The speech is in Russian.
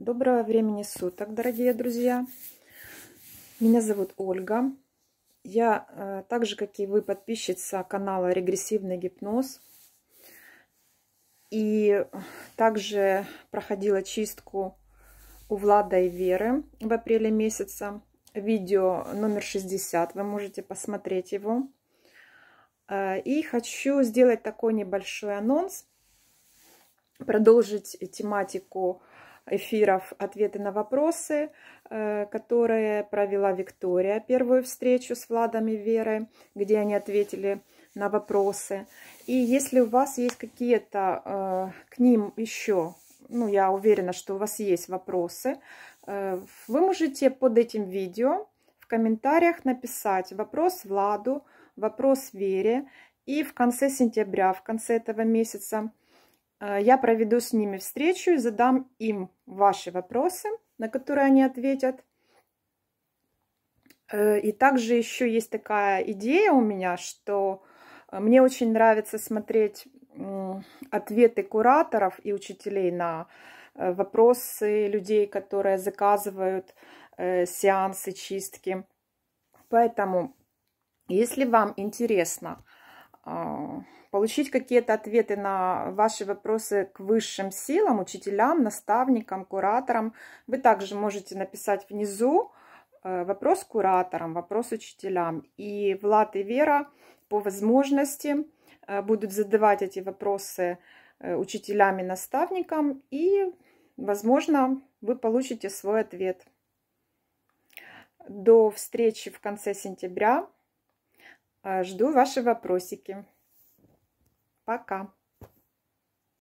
Доброго времени суток, дорогие друзья! Меня зовут Ольга. Я, э, так же как и вы, подписчица канала «Регрессивный гипноз». И также проходила чистку у Влада и Веры в апреле месяца. Видео номер 60, вы можете посмотреть его. Э, и хочу сделать такой небольшой анонс – продолжить тематику эфиров «Ответы на вопросы», э, которые провела Виктория, первую встречу с Владом и Верой, где они ответили на вопросы. И если у вас есть какие-то э, к ним еще, ну, я уверена, что у вас есть вопросы, э, вы можете под этим видео в комментариях написать вопрос Владу, вопрос Вере, и в конце сентября, в конце этого месяца Э, я проведу с ними встречу и задам им ваши вопросы, на которые они ответят. Э, и также еще есть такая идея у меня, что э, мне очень нравится смотреть ответы кураторов и учителей на вопросы людей, которые заказывают сеансы чистки. Поэтому, если вам интересно, а, получить какие-то ответы на ваши вопросы к высшим силам, учителям, наставникам, кураторам. Вы также можете написать внизу э, вопрос кураторам, вопрос учителям. И Влад и Вера по возможности э, будут задавать эти вопросы э, учителям и наставникам, и, возможно, вы получите свой ответ. До встречи в конце сентября. А, жду ваши вопросики. Пока.